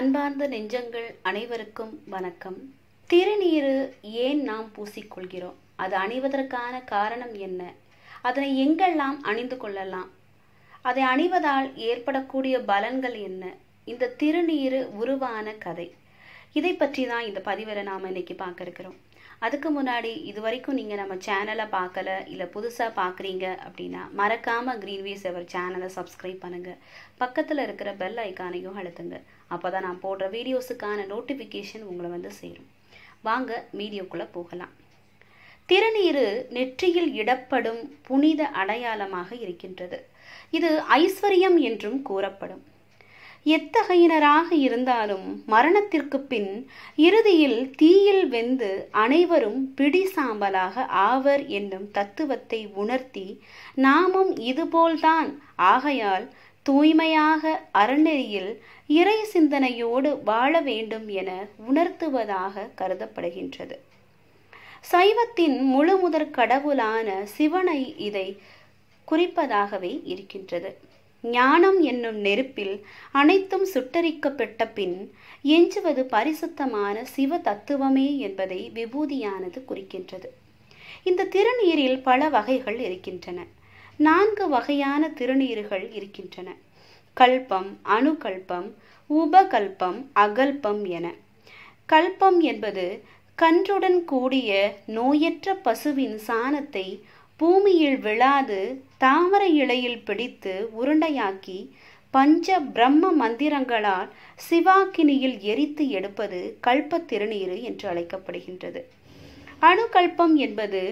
அன்பார்ந்த நெஞ்சங்கள் அனைவருக்கும் வணக்கம் திருநீரு ஏன் நாம் பூசிக்கொள்கிறோம் அது அணிவதற்கான காரணம் என்ன அதனை எங்கெல்லாம் அணிந்து கொள்ளலாம் அதை அணிவதால் ஏற்படக்கூடிய பலன்கள் என்ன இந்த திருநீரு உருவான கதை இதை பற்றி தான் இந்த பதிவரை நாம் இன்னைக்கு பார்க்க இருக்கிறோம் அதுக்கு முன்னாடி இது வரைக்கும் நீங்கள் நம்ம சேனலை பார்க்கல இல்லை புதுசாக பார்க்குறீங்க அப்படின்னா மறக்காமல் க்ரீன்வேஸ் அவர் சேனலை சப்ஸ்கிரைப் பண்ணுங்கள் பக்கத்தில் இருக்கிற பெல் ஐக்கானையும் அழுத்துங்க அப்போ தான் நான் போடுற வீடியோஸுக்கான நோட்டிஃபிகேஷன் உங்களை வந்து சேரும் வாங்க மீடியோக்குள்ளே போகலாம் திருநீரு நெற்றியில் இடப்படும் புனித அடையாளமாக இருக்கின்றது இது ஐஸ்வர்யம் என்றும் கூறப்படும் எத்தகையினராக இருந்தாலும் மரணத்திற்கு பின் இறுதியில் தீயில் வெந்து அனைவரும் பிடி சாம்பலாக ஆவர் என்னும் தத்துவத்தை உணர்த்தி நாமும் இதுபோல்தான் ஆகையால் தூய்மையாக அறநெறியில் இறை சிந்தனையோடு வாழ வேண்டும் என உணர்த்துவதாக கருதப்படுகின்றது சைவத்தின் முழு முதற் கடவுளான சிவனை இதை குறிப்பதாகவே இருக்கின்றது ஞானம் என்னும் நெருப்பில் அனைத்தும் சுட்டரிக்கப்பட்ட பின் எஞ்சுவது பரிசுத்தமான சிவ தத்துவமே என்பதை விபூதியானது குறிக்கின்றது இந்த திருநீரில் பல வகைகள் இருக்கின்றன நான்கு வகையான திருநீர்கள் இருக்கின்றன கல்பம் அணுகல்பம் உபகல்பம் அகல்பம் என கல்பம் என்பது கன்றுடன் கூடிய நோயற்ற பசுவின் சாணத்தை பூமியில் விழாது தாமரை இலையில் பிடித்து உருண்டையாக்கி பஞ்ச பிரம்ம மந்திரங்களால் சிவாக்கினியில் எரித்து எடுப்பது கல்ப திருநீரு என்று அழைக்கப்படுகின்றது அணுகல்பம் என்பது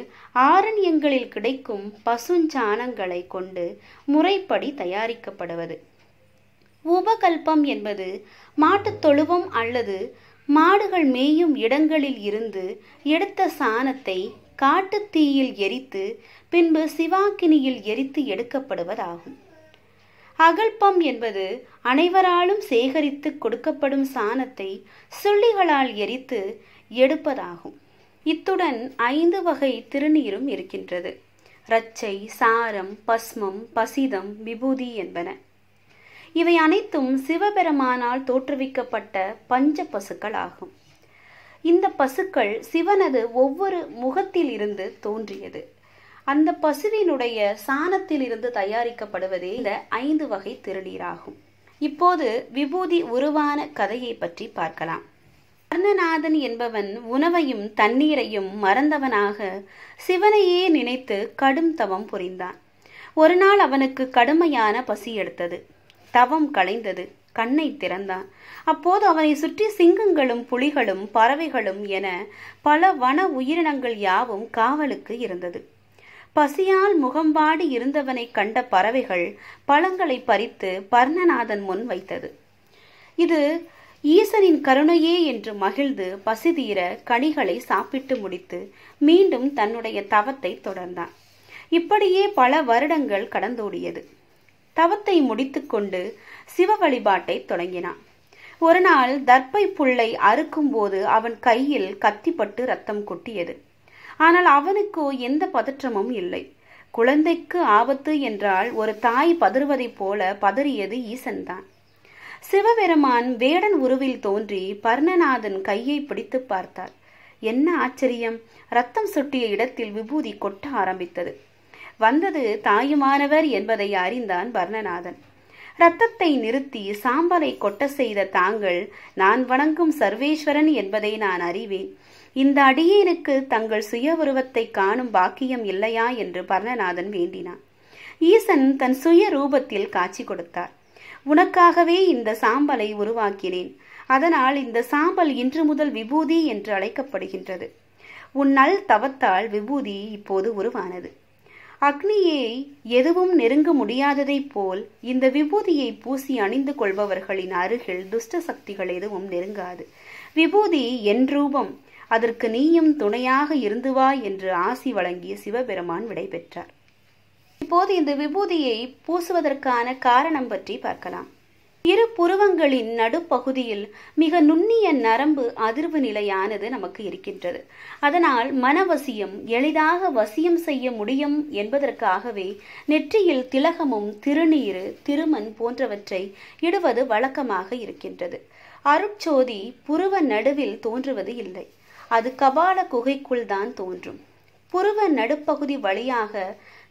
ஆரண்யங்களில் கிடைக்கும் பசுஞ்சாணங்களை கொண்டு முறைப்படி தயாரிக்கப்படுவது உபகல்பம் என்பது மாட்டுத் தொழுவம் அல்லது மாடுகள் மேயும் இடங்களில் இருந்து எடுத்த சாணத்தை காட்டுத்தீயில் எரித்து பின்பு சிவாக்கினியில் எரித்து எடுக்கப்படுவதாகும் அகல்பம் என்பது அனைவராலும் சேகரித்து கொடுக்கப்படும் சாணத்தை சுள்ளிகளால் எரித்து எடுப்பதாகும் இத்துடன் ஐந்து வகை திருநீரும் இருக்கின்றது இரச்சை சாரம் பஸ்மம் பசிதம் விபூதி என்பன இவை அனைத்தும் சிவபெருமானால் தோற்றுவிக்கப்பட்ட பஞ்ச பசுக்கள் ஆகும் இந்த பசுக்கள் சிவனது ஒவ்வொரு முகத்திலிருந்து தோன்றியது அந்த பசுவினுடைய சாணத்திலிருந்து தயாரிக்கப்படுவதே இந்த ஐந்து வகை திருநீராகும் இப்போது விபூதி உருவான கதையை பற்றி பார்க்கலாம் கர்ணநாதன் என்பவன் உணவையும் தண்ணீரையும் மறந்தவனாக சிவனையே நினைத்து கடும் தவம் புரிந்தான் ஒரு நாள் அவனுக்கு கடுமையான பசி எடுத்தது தவம் களைந்தது கண்ணை திறந்தான் அப்போது அவனை சுற்றி சிங்கங்களும் புலிகளும் பறவைகளும் என பல வன உயிரினங்கள் யாவும் காவலுக்கு இருந்தது பசியால் முகம்பாடி இருந்தவனை கண்ட பறவைகள் பழங்களை பறித்து பர்ணநாதன் முன் வைத்தது இது ஈசனின் கருணையே என்று மகிழ்ந்து பசிதீர கனிகளை சாப்பிட்டு முடித்து மீண்டும் தன்னுடைய தவத்தை தொடர்ந்தான் இப்படியே பல வருடங்கள் கடந்தோடியது தவத்தை முடித்துக்கொண்டு சிவ வழிபாட்டை தொடங்கினான் ஒரு நாள் தர்ப்பை புல்லை அறுக்கும் போது அவன் கையில் கத்திப்பட்டு ரத்தம் கொட்டியது ஆனால் அவனுக்கோ எந்த பதற்றமும் இல்லை குழந்தைக்கு ஆபத்து என்றால் ஒரு தாய் பதறுவதைப் போல பதறியது ஈசன்தான் சிவபெருமான் வேடன் உருவில் தோன்றி பர்ணநாதன் கையை பிடித்து பார்த்தார் என்ன ஆச்சரியம் ரத்தம் சுட்டிய இடத்தில் விபூதி கொட்ட ஆரம்பித்தது வந்தது தாயுமானவர் என்பதை அறிந்தான் பர்ணநாதன் ரத்தத்தை நிறுத்தி சாம்பலை கொட்ட செய்த தாங்கள் நான் வணங்கும் சர்வேஸ்வரன் என்பதை நான் அறிவேன் இந்த அடியேனுக்கு தங்கள் சுய உருவத்தை காணும் பாக்கியம் இல்லையா என்று பர்ணநாதன் வேண்டினான் ஈசன் தன் சுய ரூபத்தில் காட்சி கொடுத்தார் உனக்காகவே இந்த சாம்பலை உருவாக்கினேன் அதனால் இந்த சாம்பல் இன்று முதல் விபூதி என்று அழைக்கப்படுகின்றது உன் நல் தவத்தால் விபூதி இப்போது உருவானது அக்னியை எதுவும் நெருங்க முடியாததைப் போல் இந்த விபூதியை பூசி அணிந்து கொள்பவர்களின் அருகில் துஷ்ட சக்திகள் எதுவும் நெருங்காது விபூதி என் ரூபம் அதற்கு நீயும் துணையாக இருந்து வா என்று ஆசி வழங்கிய சிவபெருமான் விடைபெற்றார் இப்போது இந்த விபூதியை பூசுவதற்கான காரணம் பற்றி பார்க்கலாம் இரு புருவங்களின் நடுப்பகுதியில் மிக நுண்ணிய நரம்பு அதிர்வு நிலையானது நமக்கு இருக்கின்றது அதனால் மனவசியம் எளிதாக வசியம் செய்ய முடியும் என்பதற்காகவே நெற்றியில் திலகமும் திருநீறு திருமண் போன்றவற்றை இடுவது வழக்கமாக இருக்கின்றது அருட்சோதி புருவ நடுவில் தோன்றுவது இல்லை அது கபால குகைக்குள் தான் தோன்றும் புருவ நடுப்பகுதி வழியாக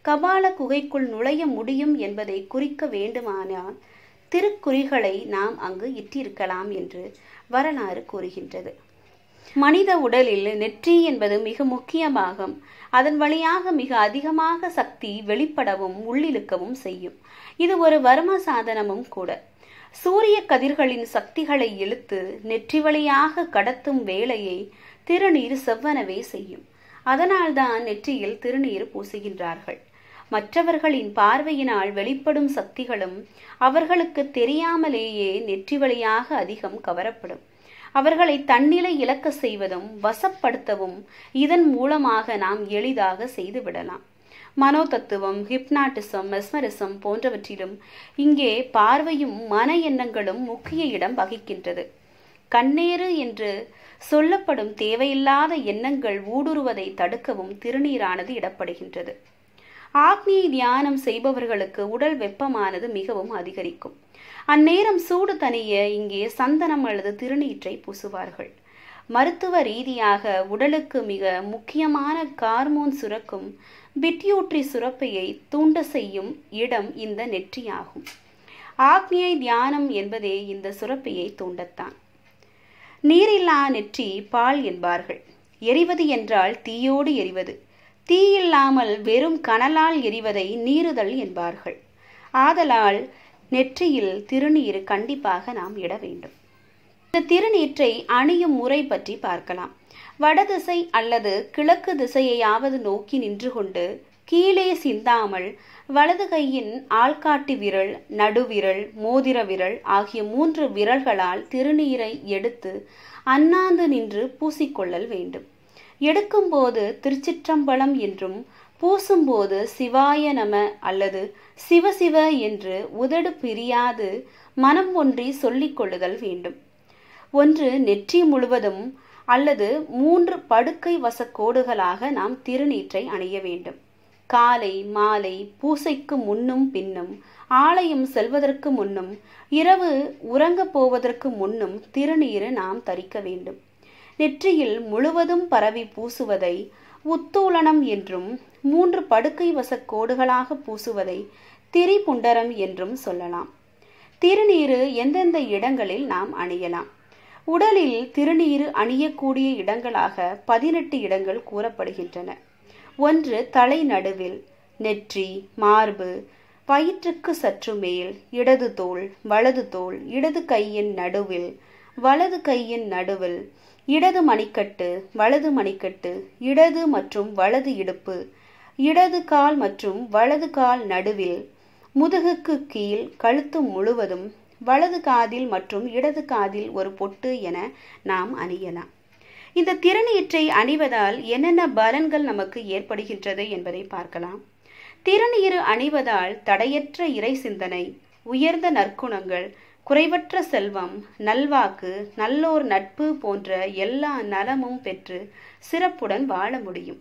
கபால குகைக்குள் நுழைய முடியும் என்பதை குறிக்க வேண்டுமானால் திருக்குறிகளை நாம் அங்கு இட்டிருக்கலாம் என்று வரலாறு கூறுகின்றது மனித உடலில் நெற்றி என்பது மிக முக்கியமாகும் அதன் வழியாக மிக அதிகமாக சக்தி வெளிப்படவும் உள்ளிழுக்கவும் செய்யும் இது ஒரு வர்ம சாதனமும் கூட சூரிய கதிர்களின் சக்திகளை இழுத்து நெற்றி வழியாக கடத்தும் வேலையை திருநீர் செவ்வனவே செய்யும் அதனால்தான் நெற்றியில் திருநீர் பூசுகின்றார்கள் மற்றவர்களின் பார்வையினால் வெளிப்படும் சக்திகளும் அவர்களுக்கு தெரியாமலேயே நெற்றி வழியாக அதிகம் கவரப்படும் அவர்களை தன்னிலை இழக்க செய்வதும் வசப்படுத்தவும் இதன் மூலமாக நாம் எளிதாக செய்துவிடலாம் மனோ தத்துவம் ஹிப்னாட்டிசம் மெஸ்மரிசம் போன்றவற்றிலும் இங்கே பார்வையும் மன எண்ணங்களும் முக்கிய இடம் வகிக்கின்றது கண்ணேறு என்று சொல்லப்படும் தேவையில்லாத எண்ணங்கள் ஊடுருவதை தடுக்கவும் திருநீரானது இடப்படுகின்றது ஆக்னியை தியானம் செய்பவர்களுக்கு உடல் வெப்பமானது மிகவும் அதிகரிக்கும் அந்நேரம் சூடு தனிய இங்கே சந்தனம் அல்லது திருநீற்றை பூசுவார்கள் மருத்துவ ரீதியாக உடலுக்கு மிக முக்கியமான கார்மோன் சுரக்கும் பிட்யூட்ரி சுரப்பையை தூண்ட செய்யும் இடம் இந்த நெற்றியாகும் ஆக்னியை தியானம் என்பதே இந்த சுரப்பையை தூண்டத்தான் நீரில்லா நெற்றி பால் என்பார்கள் எரிவது என்றால் தீயோடு எரிவது தீயில்லாமல் வெறும் கனலால் எரிவதை நீருதல் என்பார்கள் ஆதலால் நெற்றியில் திருநீர் கண்டிப்பாக நாம் இட வேண்டும் இந்த திருநீற்றை அணியும் முறை பற்றி பார்க்கலாம் வடதிசை அல்லது கிழக்கு திசையையாவது நோக்கி நின்று கொண்டு கீழே சிந்தாமல் வலது கையின் ஆள்காட்டி விரல் நடுவிரல் மோதிர விரல் ஆகிய மூன்று விரல்களால் திருநீரை எடுத்து அண்ணாந்து நின்று பூசிக்கொள்ளல் வேண்டும் எடுக்கும்போது திருச்சிற்றம்பலம் என்றும் பூசும்போது சிவாய நம அல்லது சிவசிவ என்று உதடு பிரியாது மனம் ஒன்றி சொல்லிக் கொள்ளுதல் வேண்டும் ஒன்று நெற்றி முழுவதும் அல்லது மூன்று படுக்கை வசக்கோடுகளாக நாம் திருநீற்றை அணிய வேண்டும் காலை மாலை பூசைக்கு முன்னும் பின்னும் ஆலயம் செல்வதற்கு முன்னும் இரவு உறங்கப் போவதற்கு முன்னும் திருநீரை நாம் தரிக்க வேண்டும் நெற்றியில் முழுவதும் பரவி பூசுவதை உத்தூலனம் என்றும் மூன்று படுக்கை வசக்கோடுகளாக பூசுவதை திரிபுண்டரம் என்றும் சொல்லலாம் திருநீரு எந்தெந்த இடங்களில் நாம் அணியலாம் உடலில் திருநீரு அணியக்கூடிய இடங்களாக பதினெட்டு இடங்கள் கூறப்படுகின்றன ஒன்று தலை நடுவில் நெற்றி மார்பு வயிற்றுக்கு சற்று மேல் இடது தோல் வலது தோல் இடது கையின் நடுவில் வலது கையின் நடுவில் இடது மணிக்கட்டு வலது மணிக்கட்டு இடது மற்றும் வலது இடுப்பு இடது கால் மற்றும் வலது கால் நடுவில் முதுகுக்கு கீழ் கழுத்து முழுவதும் வலது காதில் மற்றும் இடது காதில் ஒரு பொட்டு என நாம் அணியலாம் இந்த திறனீற்றை அணிவதால் என்னென்ன பலன்கள் நமக்கு ஏற்படுகின்றது என்பதை பார்க்கலாம் திருநீரு அணிவதால் தடையற்ற இறை சிந்தனை உயர்ந்த நற்குணங்கள் குறைவற்ற செல்வம் நல்வாக்கு நல்லோர் நட்பு போன்ற எல்லா நலமும் பெற்று சிறப்புடன் வாழ முடியும்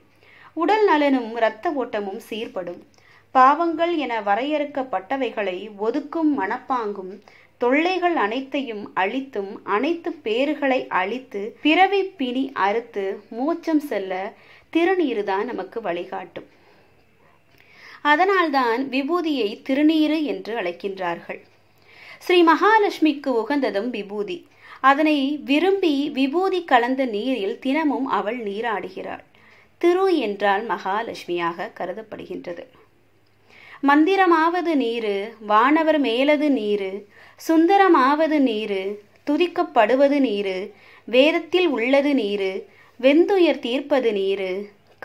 உடல் நலனும் இரத்த ஓட்டமும் சீர்படும் பாவங்கள் என வரையறுக்கப்பட்டவைகளை ஒதுக்கும் மனப்பாங்கும் தொல்லைகள் அனைத்தையும் அழித்தும் அனைத்து பேறுகளை அழித்து பிறவி பிணி அறுத்து மோச்சம் செல்ல திருநீருதான் நமக்கு வழிகாட்டும் அதனால்தான் விபூதியை திருநீரு என்று அழைக்கின்றார்கள் ஸ்ரீ மகாலட்சுமிக்கு உகந்ததும் விபூதி அதனை விரும்பி விபூதி கலந்த நீரில் தினமும் அவள் நீராடுகிறாள் திரு என்றால் மகாலட்சுமியாக கருதப்படுகின்றது மந்திரமாவது நீரு வானவர் மேலது நீரு சுந்தரமாவது நீரு துதிக்கப்படுவது நீரு வேதத்தில் உள்ளது நீரு வெந்துயர் தீர்ப்பது நீரு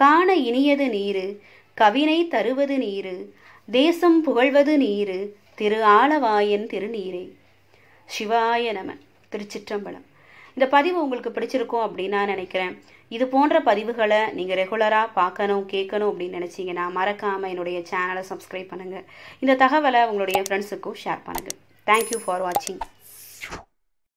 காண இனியது நீரு கவினை தருவது நீரு தேசம் புகழ்வது நீரு திரு ஆலவாயன் திருநீரே சிவாய நம திருச்சிற்றம்பலம் இந்த பதிவு உங்களுக்கு பிடிச்சிருக்கும் அப்படின்னு நான் நினைக்கிறேன் இது போன்ற பதிவுகளை நீங்கள் ரெகுலராக பார்க்கணும் கேட்கணும் அப்படின்னு நினச்சிங்கன்னா மறக்காமல் என்னுடைய சேனலை சப்ஸ்கிரைப் பண்ணுங்கள் இந்த தகவலை உங்களுடைய ஃப்ரெண்ட்ஸுக்கும் ஷேர் பண்ணுங்கள் தேங்க்யூ ஃபார் வாட்சிங்